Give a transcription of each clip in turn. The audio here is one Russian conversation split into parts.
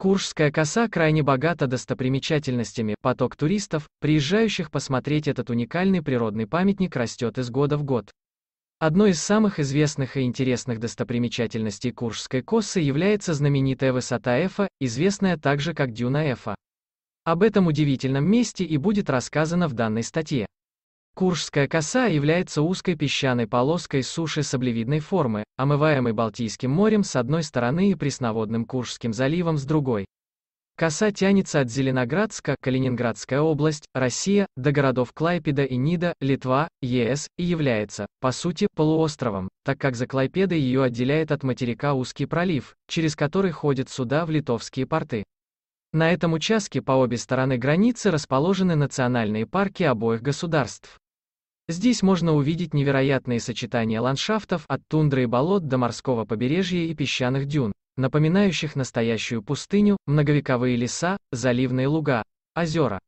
Куршская коса крайне богата достопримечательностями, поток туристов, приезжающих посмотреть этот уникальный природный памятник растет из года в год. Одной из самых известных и интересных достопримечательностей Куршской косы является знаменитая высота Эфа, известная также как дюна Эфа. Об этом удивительном месте и будет рассказано в данной статье. Куршская коса является узкой песчаной полоской суши саблевидной формы, омываемой Балтийским морем с одной стороны и пресноводным Куршским заливом с другой. Коса тянется от Зеленоградска, Калининградская область, Россия, до городов Клайпеда и Нида, Литва, ЕС, и является, по сути, полуостровом, так как за Клайпедой ее отделяет от материка узкий пролив, через который ходят суда в литовские порты. На этом участке по обе стороны границы расположены национальные парки обоих государств. Здесь можно увидеть невероятные сочетания ландшафтов от тундры и болот до морского побережья и песчаных дюн, напоминающих настоящую пустыню, многовековые леса, заливные луга, озера.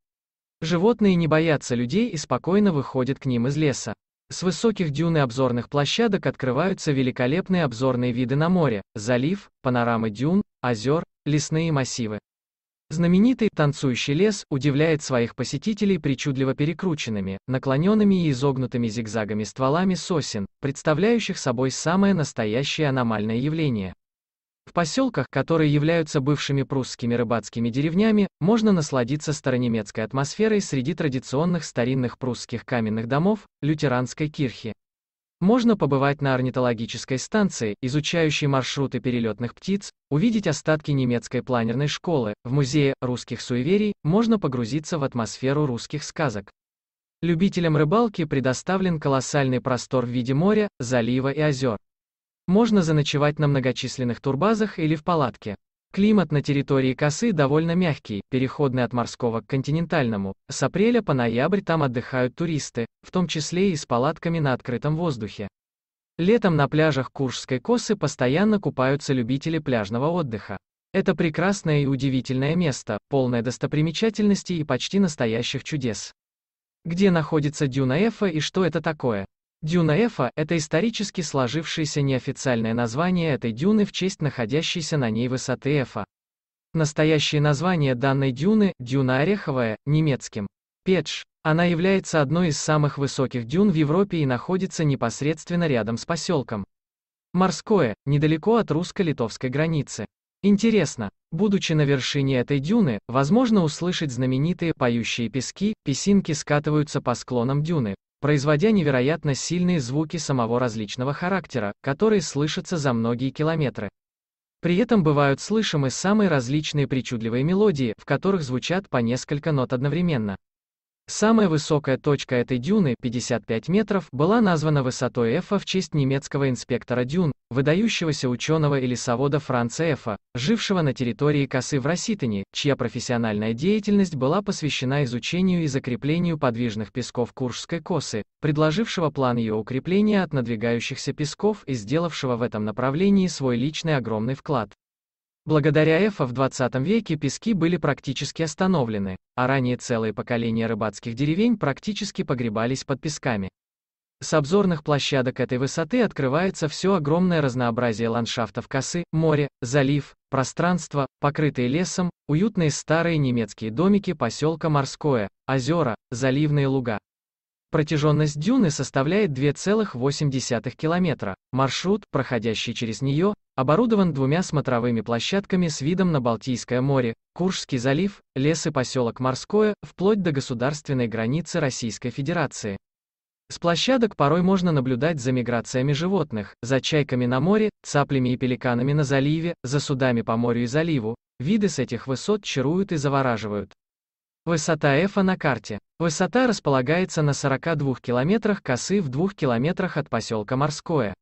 Животные не боятся людей и спокойно выходят к ним из леса. С высоких дюн и обзорных площадок открываются великолепные обзорные виды на море, залив, панорамы дюн, озер, лесные массивы. Знаменитый «Танцующий лес» удивляет своих посетителей причудливо перекрученными, наклоненными и изогнутыми зигзагами стволами сосен, представляющих собой самое настоящее аномальное явление. В поселках, которые являются бывшими прусскими рыбацкими деревнями, можно насладиться старонемецкой атмосферой среди традиционных старинных прусских каменных домов, лютеранской кирхи. Можно побывать на орнитологической станции, изучающей маршруты перелетных птиц, увидеть остатки немецкой планерной школы, в музее русских суеверий можно погрузиться в атмосферу русских сказок. Любителям рыбалки предоставлен колоссальный простор в виде моря, залива и озер. Можно заночевать на многочисленных турбазах или в палатке. Климат на территории косы довольно мягкий, переходный от морского к континентальному. С апреля по ноябрь там отдыхают туристы, в том числе и с палатками на открытом воздухе. Летом на пляжах Куршской косы постоянно купаются любители пляжного отдыха. Это прекрасное и удивительное место, полное достопримечательностей и почти настоящих чудес. Где находится дюна Эфа и что это такое? Дюна Эфа – это исторически сложившееся неофициальное название этой дюны в честь находящейся на ней высоты Эфа. Настоящее название данной дюны – дюна Ореховая, немецким. Петш. Она является одной из самых высоких дюн в Европе и находится непосредственно рядом с поселком. Морское, недалеко от русско-литовской границы. Интересно, будучи на вершине этой дюны, возможно услышать знаменитые поющие пески, песинки скатываются по склонам дюны, производя невероятно сильные звуки самого различного характера, которые слышатся за многие километры. При этом бывают слышимы самые различные причудливые мелодии, в которых звучат по несколько нот одновременно. Самая высокая точка этой дюны, 55 метров, была названа высотой Эфа в честь немецкого инспектора дюн, выдающегося ученого и лесовода Франца Эфа, жившего на территории Косы в Роситане, чья профессиональная деятельность была посвящена изучению и закреплению подвижных песков Куршской косы, предложившего план ее укрепления от надвигающихся песков и сделавшего в этом направлении свой личный огромный вклад. Благодаря эфа в 20 веке пески были практически остановлены, а ранее целые поколения рыбацких деревень практически погребались под песками. С обзорных площадок этой высоты открывается все огромное разнообразие ландшафтов косы, море, залив, пространство, покрытые лесом, уютные старые немецкие домики поселка Морское, озера, заливные луга. Протяженность дюны составляет 2,8 километра. Маршрут, проходящий через нее, оборудован двумя смотровыми площадками с видом на Балтийское море, Куршский залив, лес и поселок Морское, вплоть до государственной границы Российской Федерации. С площадок порой можно наблюдать за миграциями животных, за чайками на море, цаплями и пеликанами на заливе, за судами по морю и заливу. Виды с этих высот чаруют и завораживают. Высота Эфа на карте. Высота располагается на 42 километрах косы в 2 километрах от поселка Морское.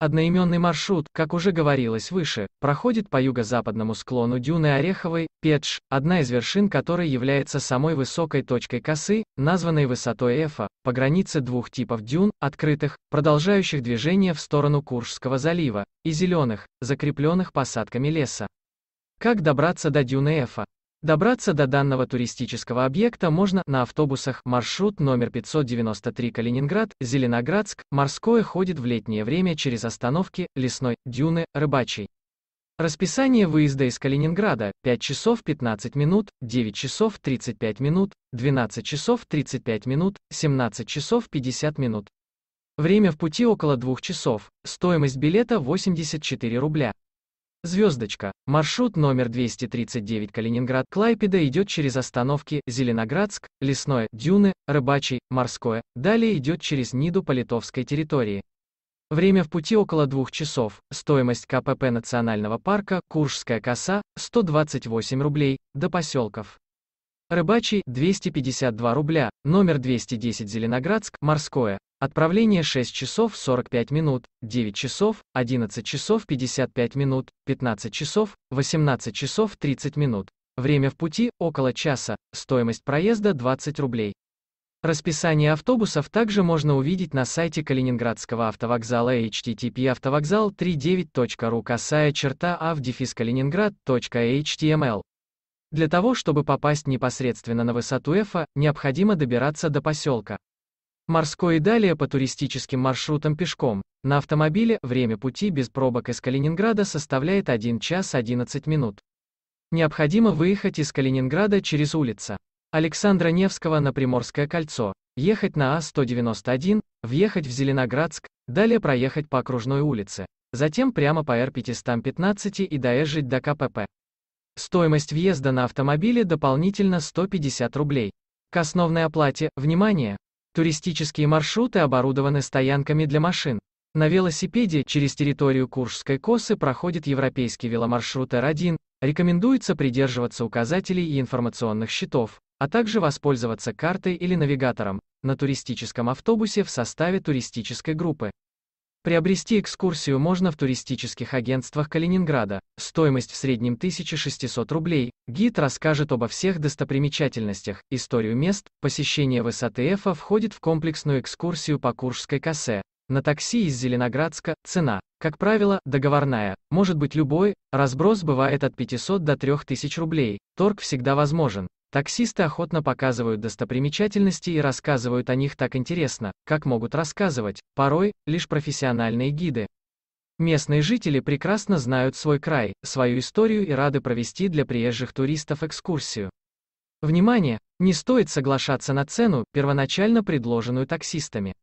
Одноименный маршрут, как уже говорилось выше, проходит по юго-западному склону дюны Ореховой, Петш, одна из вершин которой является самой высокой точкой косы, названной высотой Эфа, по границе двух типов дюн, открытых, продолжающих движение в сторону Куршского залива, и зеленых, закрепленных посадками леса. Как добраться до дюны Эфа? Добраться до данного туристического объекта можно на автобусах, маршрут номер 593 Калининград, Зеленоградск, морское ходит в летнее время через остановки, лесной, дюны, рыбачий. Расписание выезда из Калининграда – 5 часов 15 минут, 9 часов 35 минут, 12 часов 35 минут, 17 часов 50 минут. Время в пути около 2 часов, стоимость билета 84 рубля. Звездочка. Маршрут номер 239 Калининград. Клайпеда идет через остановки Зеленоградск, Лесное, Дюны, Рыбачий, Морское. Далее идет через Ниду по литовской территории. Время в пути около двух часов. Стоимость КПП национального парка Куршская коса 128 рублей до поселков. Рыбачий 252 рубля, номер 210 Зеленоградск, Морское, Отправление 6 часов 45 минут, 9 часов, 11 часов 55 минут, 15 часов, 18 часов 30 минут. Время в пути – около часа, стоимость проезда – 20 рублей. Расписание автобусов также можно увидеть на сайте Калининградского автовокзала http автовокзал 39.ru косая черта авдефис эм Для того, чтобы попасть непосредственно на высоту Эфа, необходимо добираться до поселка. Морской и далее по туристическим маршрутам пешком. На автомобиле время пути без пробок из Калининграда составляет 1 час 11 минут. Необходимо выехать из Калининграда через улица Александра Невского на Приморское кольцо, ехать на А191, въехать в Зеленоградск, далее проехать по окружной улице, затем прямо по Р515 и доезжать до КПП. Стоимость въезда на автомобиле дополнительно 150 рублей. К основной оплате, внимание, Туристические маршруты оборудованы стоянками для машин. На велосипеде через территорию Куршской косы проходит европейский веломаршрут R1, рекомендуется придерживаться указателей и информационных щитов, а также воспользоваться картой или навигатором на туристическом автобусе в составе туристической группы. Приобрести экскурсию можно в туристических агентствах Калининграда. Стоимость в среднем 1600 рублей. Гид расскажет обо всех достопримечательностях, историю мест, посещение высоты Эфа входит в комплексную экскурсию по Куршской косе. На такси из Зеленоградска цена, как правило, договорная, может быть любой, разброс бывает от 500 до 3000 рублей, торг всегда возможен. Таксисты охотно показывают достопримечательности и рассказывают о них так интересно, как могут рассказывать, порой, лишь профессиональные гиды. Местные жители прекрасно знают свой край, свою историю и рады провести для приезжих туристов экскурсию. Внимание! Не стоит соглашаться на цену, первоначально предложенную таксистами.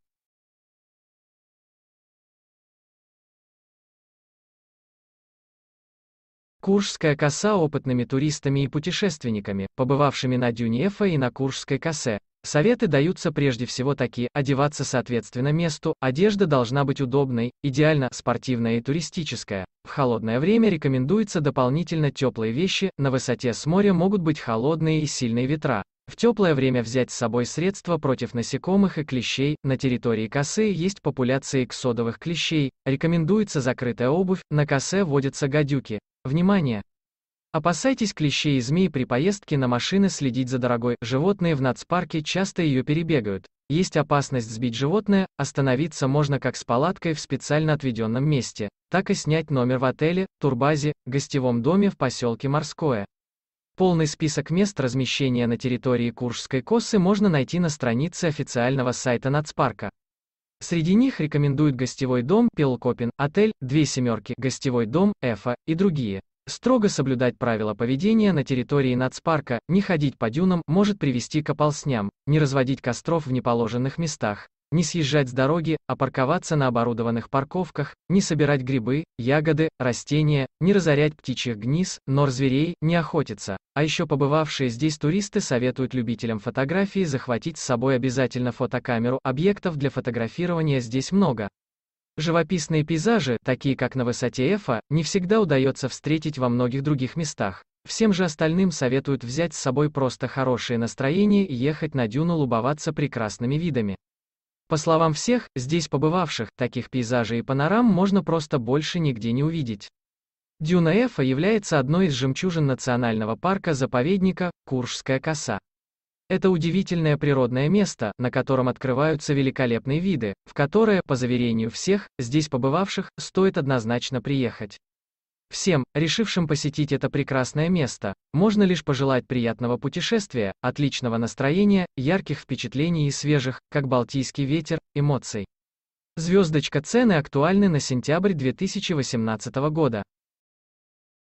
Куршская коса опытными туристами и путешественниками, побывавшими на дюне и на Куршской косе. Советы даются прежде всего такие, одеваться соответственно месту, одежда должна быть удобной, идеально спортивная и туристическая. В холодное время рекомендуется дополнительно теплые вещи, на высоте с моря могут быть холодные и сильные ветра. В теплое время взять с собой средства против насекомых и клещей, на территории косы есть популяции эксодовых клещей, рекомендуется закрытая обувь, на косе водятся гадюки, Внимание! Опасайтесь клещей и змей при поездке на машины следить за дорогой. Животные в нацпарке часто ее перебегают. Есть опасность сбить животное, остановиться можно как с палаткой в специально отведенном месте, так и снять номер в отеле, турбазе, гостевом доме в поселке Морское. Полный список мест размещения на территории Куршской косы можно найти на странице официального сайта нацпарка. Среди них рекомендуют гостевой дом Пелкопин, отель «Две семерки», гостевой дом «Эфа» и другие. Строго соблюдать правила поведения на территории нацпарка, не ходить по дюнам, может привести к ополсням, не разводить костров в неположенных местах, не съезжать с дороги, а парковаться на оборудованных парковках, не собирать грибы, ягоды, растения, не разорять птичьих гниз, нор зверей, не охотиться. А еще побывавшие здесь туристы советуют любителям фотографии захватить с собой обязательно фотокамеру. Объектов для фотографирования здесь много. Живописные пейзажи, такие как на высоте Эфа, не всегда удается встретить во многих других местах. Всем же остальным советуют взять с собой просто хорошее настроение и ехать на дюну любоваться прекрасными видами. По словам всех, здесь побывавших, таких пейзажей и панорам можно просто больше нигде не увидеть. Дюна Эфа является одной из жемчужин национального парка-заповедника Куршская коса. Это удивительное природное место, на котором открываются великолепные виды, в которое, по заверению всех, здесь побывавших, стоит однозначно приехать. Всем, решившим посетить это прекрасное место, можно лишь пожелать приятного путешествия, отличного настроения, ярких впечатлений и свежих, как балтийский ветер, эмоций. Звездочка цены актуальны на сентябрь 2018 года.